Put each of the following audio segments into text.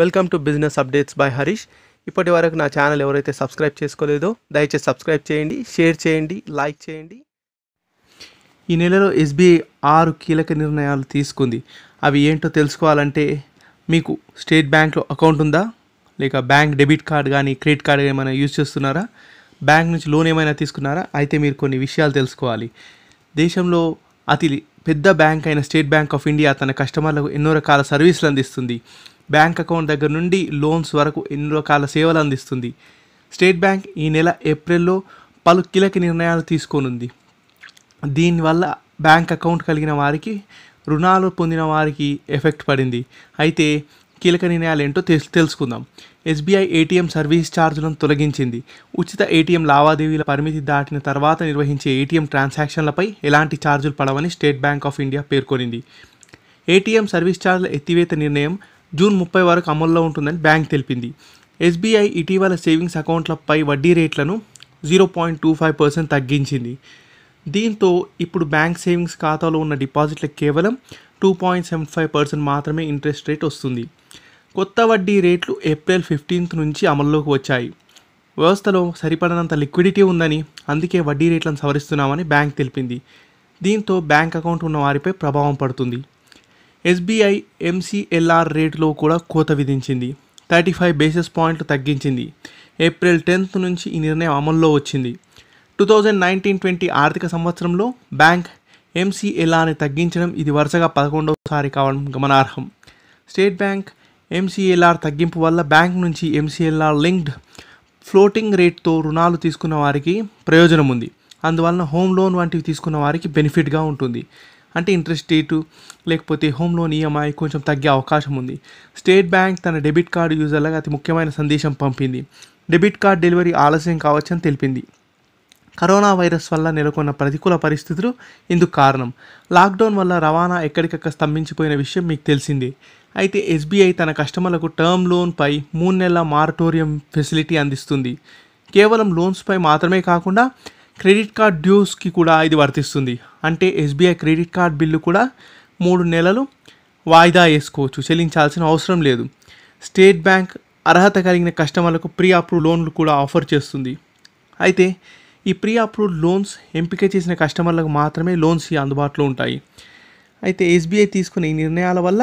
welcome to business updates by Harish ఇప్పటి వరకు నా ఛానల్ ఎవరైతే సబ్స్క్రైబ్ చేసుకోలేదో దయచేసి సబ్స్క్రైబ్ చేయండి షేర్ చేయండి లైక్ చేయండి ఈ నెలలో ఎస్బీఐ ఆరు కీలక నిర్ణయాలు తీసుకుంది అవి ఏంటో తెలుసుకోవాలంటే మీకు స్టేట్ బ్యాంక్లో అకౌంట్ ఉందా లేక బ్యాంక్ డెబిట్ కార్డ్ కానీ క్రెడిట్ కార్డ్ ఏమైనా యూజ్ చేస్తున్నారా బ్యాంక్ నుంచి లోన్ ఏమైనా తీసుకున్నారా అయితే మీరు కొన్ని విషయాలు తెలుసుకోవాలి దేశంలో అతి పెద్ద బ్యాంక్ అయిన స్టేట్ బ్యాంక్ ఆఫ్ ఇండియా తన కస్టమర్లకు ఎన్నో రకాల సర్వీసులు అందిస్తుంది బ్యాంక్ అకౌంట్ దగ్గర నుండి లోన్స్ వరకు ఎన్నో రకాల సేవలు అందిస్తుంది స్టేట్ బ్యాంక్ ఈ నెల ఏప్రిల్లో పలు కీలక నిర్ణయాలు తీసుకోనుంది దీనివల్ల బ్యాంక్ అకౌంట్ కలిగిన వారికి రుణాలు పొందిన వారికి ఎఫెక్ట్ పడింది అయితే కీలక నిర్ణయాలు ఏంటో తెలుసుకుందాం ఎస్బీఐ ఏటీఎం సర్వీస్ ఛార్జులను తొలగించింది ఉచిత ఏటీఎం లావాదేవీల పరిమితి దాటిన తర్వాత నిర్వహించే ఏటీఎం ట్రాన్సాక్షన్లపై ఎలాంటి ఛార్జీలు పడవని స్టేట్ బ్యాంక్ ఆఫ్ ఇండియా పేర్కొనింది ఏటీఎం సర్వీస్ ఛార్జీల ఎత్తివేత నిర్ణయం జూన్ ముప్పై వరకు అమల్లో ఉంటుందని బ్యాంక్ తెలిపింది ఎస్బీఐ ఇటీవల సేవింగ్స్ అకౌంట్లపై వడ్డీ రేట్లను zero point two five percent తగ్గించింది దీంతో ఇప్పుడు బ్యాంక్ సేవింగ్స్ ఖాతాలో ఉన్న డిపాజిట్లకు కేవలం two point seven five percent మాత్రమే ఇంట్రెస్ట్ రేట్ వస్తుంది కొత్త వడ్డీ రేట్లు ఏప్రిల్ ఫిఫ్టీన్త్ నుంచి అమల్లోకి వచ్చాయి వ్యవస్థలో సరిపడనంత లిక్విడిటీ ఉందని అందుకే వడ్డీ రేట్లను సవరిస్తున్నామని బ్యాంక్ తెలిపింది దీంతో బ్యాంక్ అకౌంట్ ఉన్న వారిపై ప్రభావం పడుతుంది ఎస్బీఐ ఎంసీఎల్ఆర్ రేటులో కూడా కోత విధించింది థర్టీ ఫైవ్ బేసిస్ పాయింట్లు తగ్గించింది ఏప్రిల్ టెన్త్ నుంచి ఈ నిర్ణయం అమల్లో వచ్చింది టూ థౌజండ్ నైన్టీన్ ట్వంటీ ఆర్థిక సంవత్సరంలో బ్యాంక్ ఎంసీఎల్ఆర్ని తగ్గించడం ఇది వరుసగా పదకొండవసారి కావడం గమనార్హం స్టేట్ బ్యాంక్ ఎంసీఎల్ఆర్ తగ్గింపు వల్ల బ్యాంక్ నుంచి ఎంసీఎల్ఆర్ లింక్డ్ ఫ్లోటింగ్ రేట్తో రుణాలు తీసుకున్న వారికి ప్రయోజనం ఉంది అందువలన హోమ్ లోన్ వంటివి తీసుకున్న వారికి బెనిఫిట్గా ఉంటుంది అంటే ఇంట్రెస్ట్ రేటు లేకపోతే హోమ్ లోన్ ఈఎంఐ కొంచెం తగ్గే అవకాశం ఉంది స్టేట్ బ్యాంక్ తన డెబిట్ కార్డు యూజర్లకు అతి ముఖ్యమైన సందేశం పంపింది డెబిట్ కార్డ్ డెలివరీ ఆలస్యం కావచ్చని తెలిపింది కరోనా వైరస్ వల్ల నెలకొన్న ప్రతికూల పరిస్థితులు ఇందుకు కారణం లాక్డౌన్ వల్ల రవాణా ఎక్కడికక్కడ స్తంభించిపోయిన విషయం మీకు తెలిసిందే అయితే ఎస్బీఐ తన కస్టమర్లకు టర్మ్ లోన్పై మూడు నెలల మారటోరియం ఫెసిలిటీ అందిస్తుంది కేవలం లోన్స్పై మాత్రమే కాకుండా క్రెడిట్ కార్డ్ డ్యూస్కి కూడా ఇది వర్తిస్తుంది అంటే ఎస్బీఐ క్రెడిట్ కార్డ్ బిల్లు కూడా మూడు నెలలు వాయిదా వేసుకోవచ్చు చెల్లించాల్సిన అవసరం లేదు స్టేట్ బ్యాంక్ అర్హత కలిగిన కస్టమర్లకు ప్రీ అప్రూవ్ లోన్లు కూడా ఆఫర్ చేస్తుంది అయితే ఈ ప్రీ అప్రూవ్డ్ లోన్స్ ఎంపిక చేసిన కస్టమర్లకు మాత్రమే లోన్స్ అందుబాటులో ఉంటాయి అయితే ఎస్బీఐ తీసుకునే ఈ నిర్ణయాల వల్ల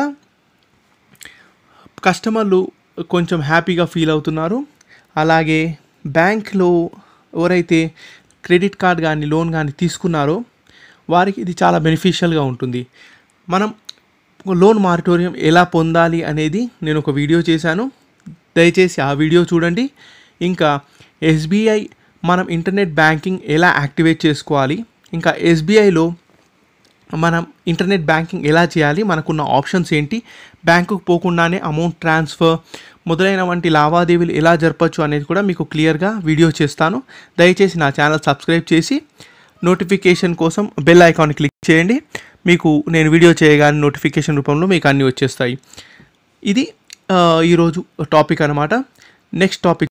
కస్టమర్లు కొంచెం హ్యాపీగా ఫీల్ అవుతున్నారు అలాగే బ్యాంక్లో ఎవరైతే క్రెడిట్ కార్డ్ కానీ లోన్ కానీ తీసుకున్నారో వారికి ఇది చాలా బెనిఫిషియల్గా ఉంటుంది మనం లోన్ మారిటోరియం ఎలా పొందాలి అనేది నేను ఒక వీడియో చేశాను దయచేసి ఆ వీడియో చూడండి ఇంకా ఎస్బీఐ మనం ఇంటర్నెట్ బ్యాంకింగ్ ఎలా యాక్టివేట్ చేసుకోవాలి ఇంకా ఎస్బీఐలో మనం ఇంటర్నెట్ బ్యాంకింగ్ ఎలా చేయాలి మనకున్న ఆప్షన్స్ ఏంటి బ్యాంకుకు పోకుండానే అమౌంట్ ట్రాన్స్ఫర్ మొదలైన వంటి లావాదేవీలు ఎలా జరపచ్చు అనేది కూడా మీకు క్లియర్గా వీడియో చేస్తాను దయచేసి నా ఛానల్ సబ్స్క్రైబ్ చేసి నోటిఫికేషన్ కోసం బెల్ ఐకాన్ క్లిక్ చేయండి మీకు నేను వీడియో చేయగానే నోటిఫికేషన్ రూపంలో మీకు అన్నీ వచ్చేస్తాయి ఇది ఈరోజు టాపిక్ అనమాట నెక్స్ట్ టాపిక్